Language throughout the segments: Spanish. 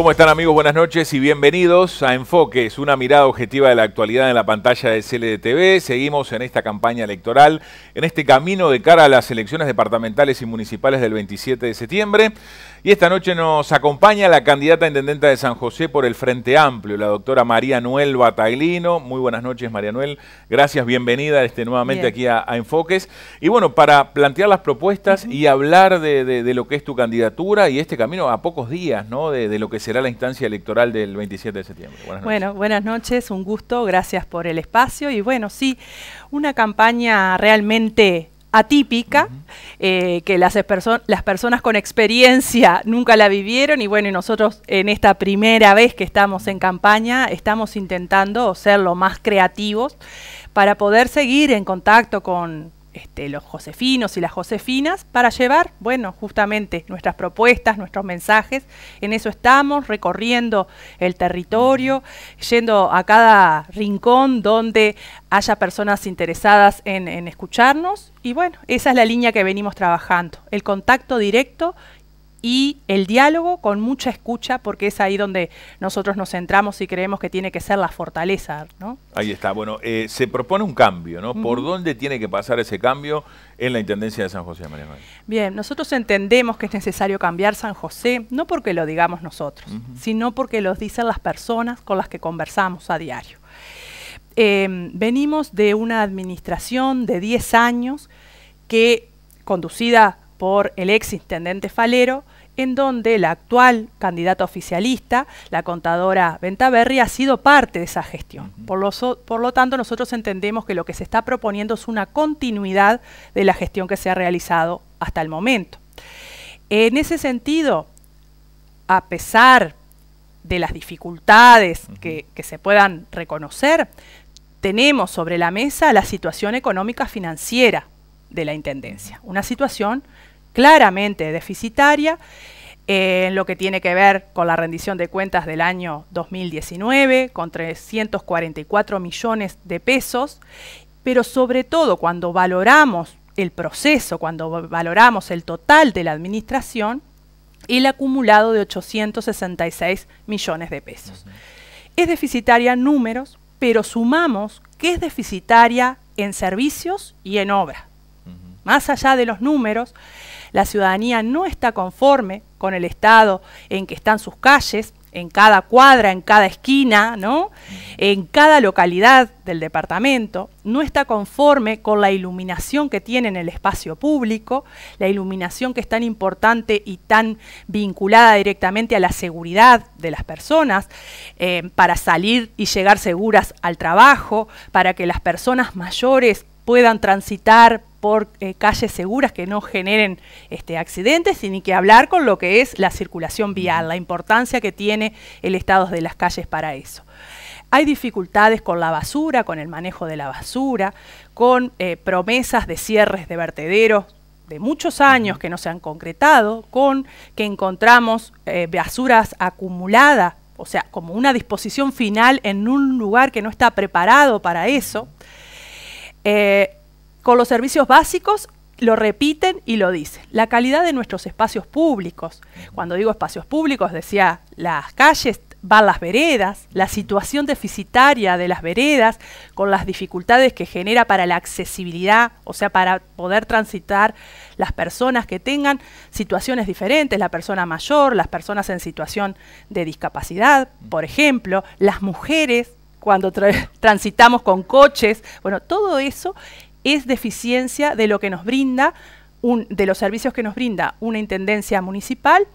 ¿Cómo están amigos? Buenas noches y bienvenidos a Enfoques, una mirada objetiva de la actualidad en la pantalla de CLDTV. Seguimos en esta campaña electoral, en este camino de cara a las elecciones departamentales y municipales del 27 de septiembre. Y esta noche nos acompaña la candidata a intendenta de San José por el Frente Amplio, la doctora María Noel Bataglino. Muy buenas noches, María Noel. Gracias, bienvenida este, nuevamente aquí a, Enfoques. Y bueno, para plantear las propuestas y hablar de, lo que es tu candidatura y este camino a pocos días, ¿no? de lo que se será la instancia electoral del 27 de septiembre. Buenas Bueno, buenas noches, un gusto, gracias por el espacio y bueno, sí, una campaña realmente atípica, eh, que las, las, personas con experiencia nunca la vivieron y bueno, nosotros en esta primera vez que estamos en campaña estamos intentando ser lo más creativos para poder seguir en contacto con, este, los josefinos y las josefinas para llevar, bueno, justamente nuestras propuestas, nuestros mensajes. En eso estamos, recorriendo el territorio, yendo a cada rincón donde haya personas interesadas en escucharnos. Y bueno, esa es la línea que venimos trabajando, el contacto directo y el diálogo con mucha escucha, porque es ahí donde nosotros nos centramos y creemos que tiene que ser la fortaleza. ¿no? Ahí está, bueno, eh, se propone un cambio, ¿no? ¿Por dónde tiene que pasar ese cambio en la Intendencia de San José de María Bien, nosotros entendemos que es necesario cambiar San José, no porque lo digamos nosotros, sino porque lo dicen las personas con las que conversamos a diario. Em, venimos de una administración de 10 años que, conducida por el ex intendente Falero, en donde la actual candidata oficialista, la contadora Ventaverri, ha sido parte de esa gestión. Por lo, tanto, nosotros entendemos que lo que se está proponiendo es una continuidad de la gestión que se ha realizado hasta el momento. En ese sentido, a pesar de las dificultades que, que, se puedan reconocer, tenemos sobre la mesa la situación económica financiera de la Intendencia, una situación claramente deficitaria en lo que tiene que ver con la rendición de cuentas del año 2019, con 344 millones de pesos, pero sobre todo cuando valoramos el proceso, cuando valoramos el total de la administración, el acumulado de 866 millones de pesos. Es deficitaria en números, pero sumamos que es deficitaria en servicios y en obra. Más allá de los números, la ciudadanía no está conforme con el estado en que están sus calles, en cada cuadra, en cada esquina, ¿no? en cada localidad del departamento, no está conforme con la iluminación que tiene en el espacio público, la iluminación que es tan importante y tan vinculada directamente a la seguridad de las personas, eh, para salir y llegar seguras al trabajo, para que las personas mayores puedan transitar por eh, calles seguras que no generen este, accidentes sino ni que hablar con lo que es la circulación vial, la importancia que tiene el estado de las calles para eso. Hay dificultades con la basura, con el manejo de la basura, con eh, promesas de cierres de vertederos de muchos años que no se han concretado, con que encontramos eh, basuras acumuladas, o sea, como una disposición final en un lugar que no está preparado para eso. Eh, con los servicios básicos lo repiten y lo dicen. La calidad de nuestros espacios públicos. Cuando digo espacios públicos, decía las calles, van las veredas, la situación deficitaria de las veredas, con las dificultades que genera para la accesibilidad, o sea, para poder transitar las personas que tengan situaciones diferentes, la persona mayor, las personas en situación de discapacidad, por ejemplo, las mujeres, cuando transitamos con coches, bueno, todo eso es deficiencia de lo que nos brinda, de los servicios que nos brinda una intendencia municipal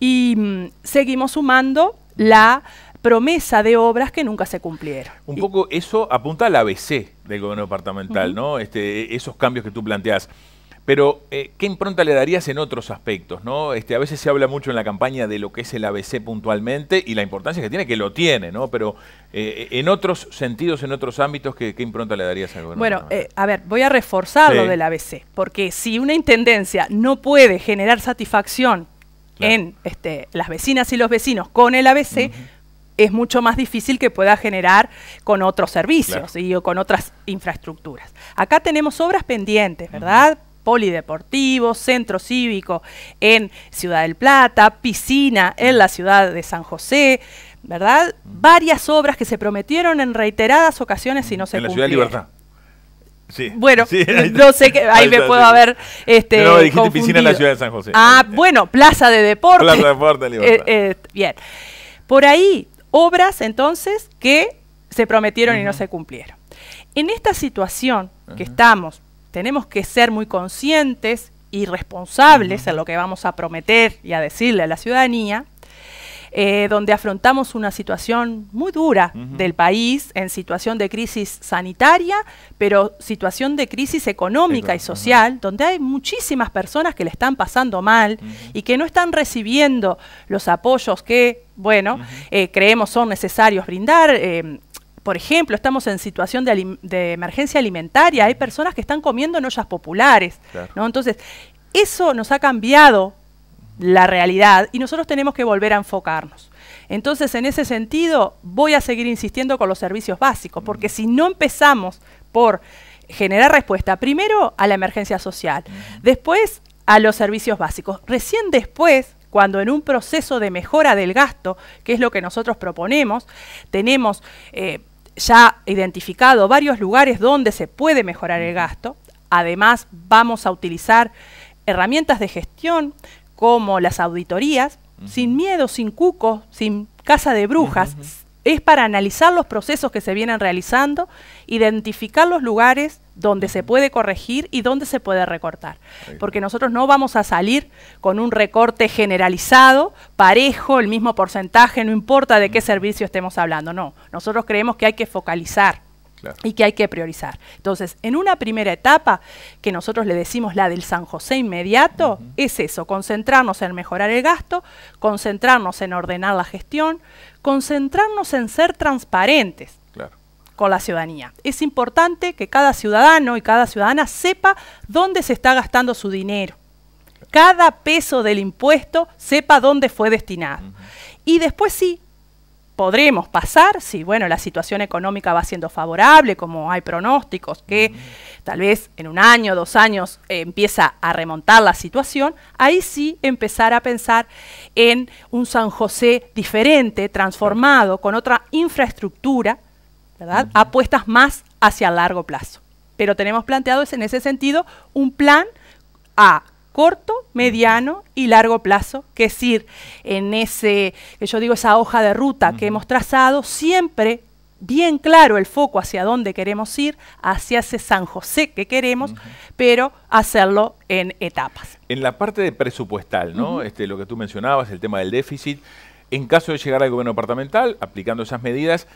y mm, seguimos sumando la promesa de obras que nunca se cumplieron. Un poco eso apunta al ABC del gobierno departamental, ¿no? Este, e-, esos cambios que tú planteas. Pero, eh, ¿qué impronta le darías en otros aspectos? ¿no? Este, a veces se habla mucho en la campaña de lo que es el ABC puntualmente y la importancia que tiene, que lo tiene, ¿no? Pero eh, eh, en otros sentidos, en otros ámbitos, ¿qué, impronta le darías al gobierno? Bueno, a ver, voy a reforzar lo del ABC, porque si una intendencia no puede generar satisfacción en este, las vecinas y los vecinos con el ABC, es mucho más difícil que pueda generar con otros servicios y o con otras infraestructuras. Acá tenemos obras pendientes, ¿verdad? polideportivo, centro cívico en Ciudad del Plata, piscina en la ciudad de San José, ¿verdad? Varias obras que se prometieron en reiteradas ocasiones y no se cumplieron. En la Ciudad de Libertad. Sí, bueno, no sé ahí, me puedo haber este, No, dijiste piscina en la ciudad de San José. Ah, bueno, Plaza de Deportes. Plaza de Deportes, Libertad. Eh, eh, bien. Por ahí obras entonces que se prometieron y no se cumplieron. En esta situación que estamos tenemos que ser muy conscientes y responsables en lo que vamos a prometer y a decirle a la ciudadanía, eh, donde afrontamos una situación muy dura del país en situación de crisis sanitaria, pero situación de crisis económica y social, donde hay muchísimas personas que le están pasando mal y que no están recibiendo los apoyos que, bueno, eh, creemos son necesarios brindar. Eh, por ejemplo, estamos en situación de, emergencia alimentaria, hay personas que están comiendo en ollas populares, ¿no? Entonces, eso nos ha cambiado la realidad y nosotros tenemos que volver a enfocarnos. Entonces, en ese sentido, voy a seguir insistiendo con los servicios básicos, porque mm. si no empezamos por generar respuesta, primero a la emergencia social, mm. después a los servicios básicos, recién después cuando en un proceso de mejora del gasto, que es lo que nosotros proponemos, tenemos eh, ya identificado varios lugares donde se puede mejorar el gasto. Además, vamos a utilizar herramientas de gestión como las auditorías, sin miedo, sin cuco, sin casa de brujas, es para analizar los procesos que se vienen realizando, identificar los lugares donde se puede corregir y donde se puede recortar. Porque nosotros no vamos a salir con un recorte generalizado, parejo, el mismo porcentaje, no importa de qué mm. servicio estemos hablando, no. Nosotros creemos que hay que focalizar y que hay que priorizar. Entonces, en una primera etapa, que nosotros le decimos la del San José inmediato, es eso, concentrarnos en mejorar el gasto, concentrarnos en ordenar la gestión, concentrarnos en ser transparentes con la ciudadanía. Es importante que cada ciudadano y cada ciudadana sepa dónde se está gastando su dinero. Cada peso del impuesto sepa dónde fue destinado. Y después sí, podremos pasar si bueno, la situación económica va siendo favorable, como hay pronósticos que tal vez en un año, dos años eh, empieza a remontar la situación, ahí sí empezar a pensar en un San José diferente, transformado, con otra infraestructura, ¿verdad? Apuestas más hacia largo plazo. Pero tenemos planteado en ese sentido un plan a corto, mediano y largo plazo, que es ir en ese, que yo digo, esa hoja de ruta que hemos trazado, siempre bien claro el foco hacia dónde queremos ir, hacia ese San José que queremos, pero hacerlo en etapas. En la parte presupuestal, ¿no? este, lo que tú mencionabas, el tema del déficit, en caso de llegar al gobierno departamental, aplicando esas medidas,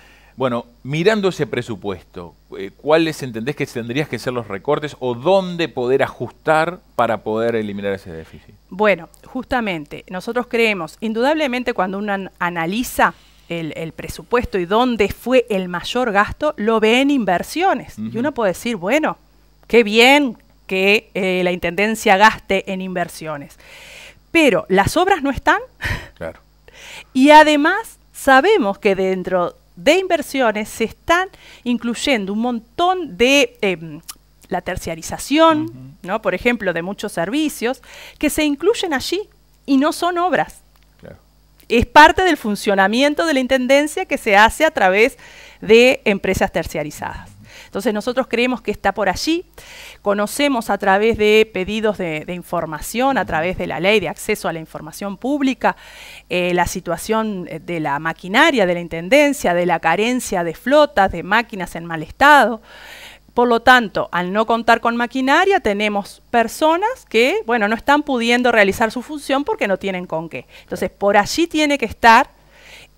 bueno, mirando ese presupuesto, eh, ¿cuáles entendés que tendrías que ser los recortes o dónde poder ajustar para poder eliminar ese déficit? Bueno, justamente, nosotros creemos, indudablemente cuando uno analiza el, presupuesto y dónde fue el mayor gasto, lo ve en inversiones. Y uno puede decir, bueno, qué bien que eh, la Intendencia gaste en inversiones. Pero las obras no están. Claro. y además sabemos que dentro de inversiones se están incluyendo un montón de em, la terciarización, ¿no? por ejemplo, de muchos servicios, que se incluyen allí y no son obras. Es parte del funcionamiento de la Intendencia que se hace a través de empresas terciarizadas. Entonces nosotros creemos que está por allí, conocemos a través de pedidos de, información, a través de la ley de acceso a la información pública, eh, la situación de la maquinaria de la Intendencia, de la carencia de flotas, de máquinas en mal estado. Por lo tanto, al no contar con maquinaria, tenemos personas que, bueno, no están pudiendo realizar su función porque no tienen con qué. Entonces, por allí tiene que estar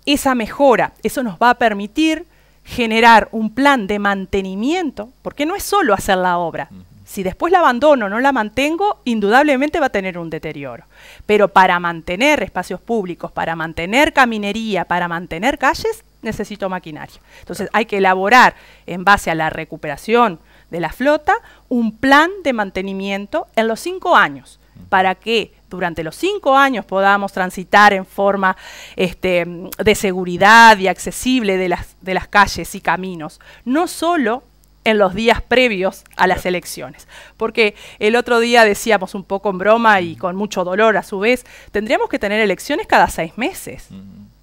esa mejora. Eso nos va a permitir generar un plan de mantenimiento, porque no es solo hacer la obra. Si después la abandono, no la mantengo, indudablemente va a tener un deterioro. Pero para mantener espacios públicos, para mantener caminería, para mantener calles, necesito maquinaria. Entonces hay que elaborar, en base a la recuperación de la flota, un plan de mantenimiento en los cinco años, para que durante los cinco años podamos transitar en forma este, de seguridad y accesible de las, de las calles y caminos, no solo en los días previos a las elecciones. Porque el otro día decíamos un poco en broma y con mucho dolor a su vez, tendríamos que tener elecciones cada seis meses.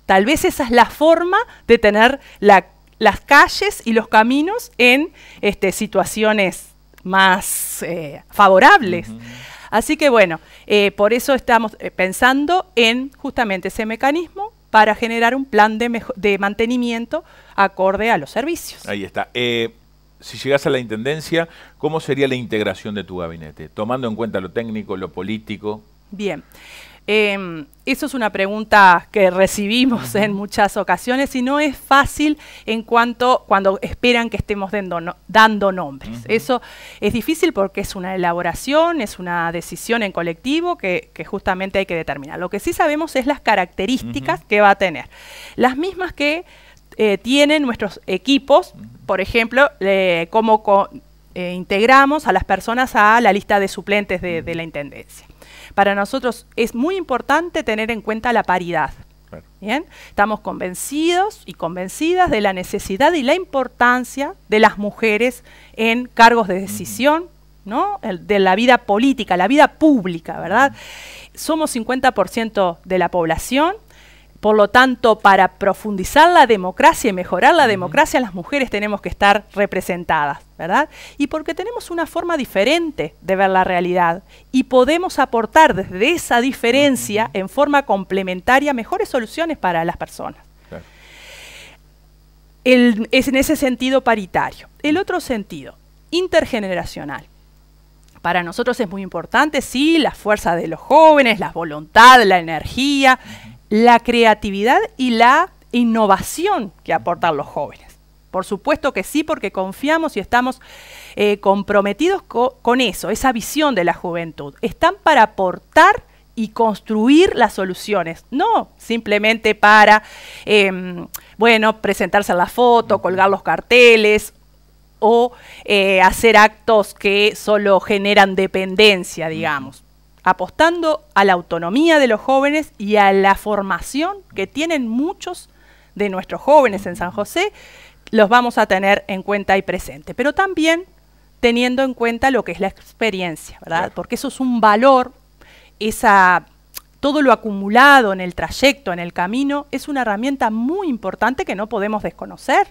Tal vez esa es la forma de tener las calles y los caminos en este, situaciones más eh, favorables. Así que bueno, eh, por eso estamos eh, pensando en justamente ese mecanismo para generar un plan de, de mantenimiento acorde a los servicios. Ahí está. Eh, si llegas a la Intendencia, ¿cómo sería la integración de tu gabinete? Tomando en cuenta lo técnico, lo político. Bien. Em, eso es una pregunta que recibimos en muchas ocasiones y no es fácil en cuanto cuando esperan que estemos dando, nombres. Eso es difícil porque es una elaboración, es una decisión en colectivo que, justamente hay que determinar. Lo que sí sabemos es las características que va a tener. Las mismas que eh, tienen nuestros equipos, por ejemplo, cómo eh, integramos a las personas a la lista de suplentes de la Intendencia. Para nosotros es muy importante tener en cuenta la paridad. ¿Bien? Estamos convencidos y convencidas de la necesidad y la importancia de las mujeres en cargos de decisión, ¿no? de la vida política, la vida pública, ¿verdad? Somos 50% de la población por lo tanto, para profundizar la democracia y mejorar la democracia, las mujeres tenemos que estar representadas, ¿verdad? Y porque tenemos una forma diferente de ver la realidad y podemos aportar desde esa diferencia, en forma complementaria, mejores soluciones para las personas. es en ese sentido paritario. El otro sentido, intergeneracional. Para nosotros es muy importante, sí, la fuerza de los jóvenes, la voluntad, la energía, la creatividad y la innovación que aportan los jóvenes. Por supuesto que sí, porque confiamos y estamos eh, comprometidos con eso, esa visión de la juventud. Están para aportar y construir las soluciones, no simplemente para, em, bueno, presentarse a la foto, colgar los carteles o eh, hacer actos que solo generan dependencia, digamos apostando a la autonomía de los jóvenes y a la formación que tienen muchos de nuestros jóvenes en San José, los vamos a tener en cuenta y presente, pero también teniendo en cuenta lo que es la experiencia, ¿verdad? Porque eso es un valor, esa, todo lo acumulado en el trayecto, en el camino, es una herramienta muy importante que no podemos desconocer.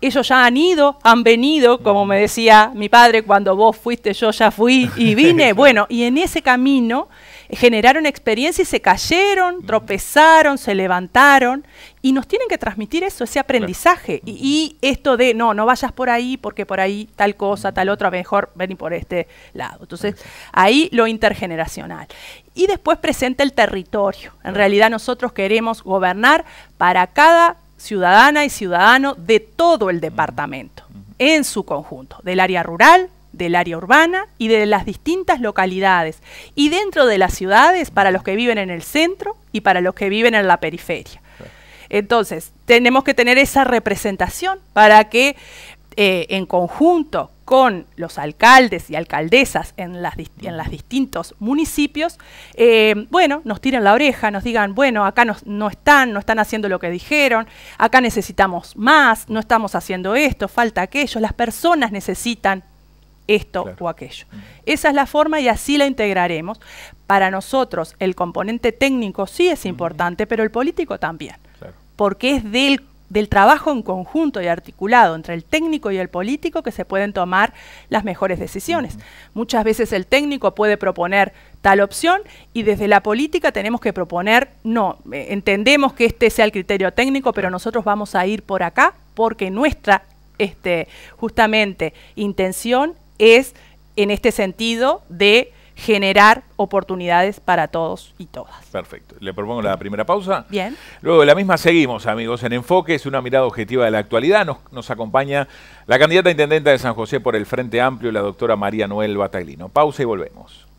Ellos ya han ido, han venido, como me decía mi padre, cuando vos fuiste, yo ya fui y vine. bueno, y en ese camino eh, generaron experiencia y se cayeron, tropezaron, se levantaron y nos tienen que transmitir eso, ese aprendizaje. Y, esto de, no, no vayas por ahí porque por ahí tal cosa, tal otra, mejor vení por este lado. Entonces, ahí lo intergeneracional. Y después presenta el territorio. En realidad nosotros queremos gobernar para cada ciudadana y ciudadano de todo el departamento, en su conjunto, del área rural, del área urbana y de las distintas localidades, y dentro de las ciudades para los que viven en el centro y para los que viven en la periferia. Entonces, tenemos que tener esa representación para que eh, en conjunto con los alcaldes y alcaldesas en, las, en los distintos municipios, eh, bueno, nos tiren la oreja, nos digan, bueno, acá no están, no están haciendo lo que dijeron, acá necesitamos más, no estamos haciendo esto, falta aquello, las personas necesitan esto o aquello. Esa es la forma y así la integraremos. Para nosotros el componente técnico sí es importante, pero el político también, porque es del del trabajo en conjunto y articulado entre el técnico y el político que se pueden tomar las mejores decisiones. Muchas veces el técnico puede proponer tal opción y desde la política tenemos que proponer, no, eh, entendemos que este sea el criterio técnico, pero nosotros vamos a ir por acá porque nuestra este, justamente intención es en este sentido de generar oportunidades para todos y todas. Perfecto. Le propongo la primera pausa. Bien. Luego de la misma seguimos, amigos. En Enfoque es una mirada objetiva de la actualidad. Nos, nos acompaña la candidata a intendenta de San José por el Frente Amplio, la doctora María Noel Bataglino. Pausa y volvemos.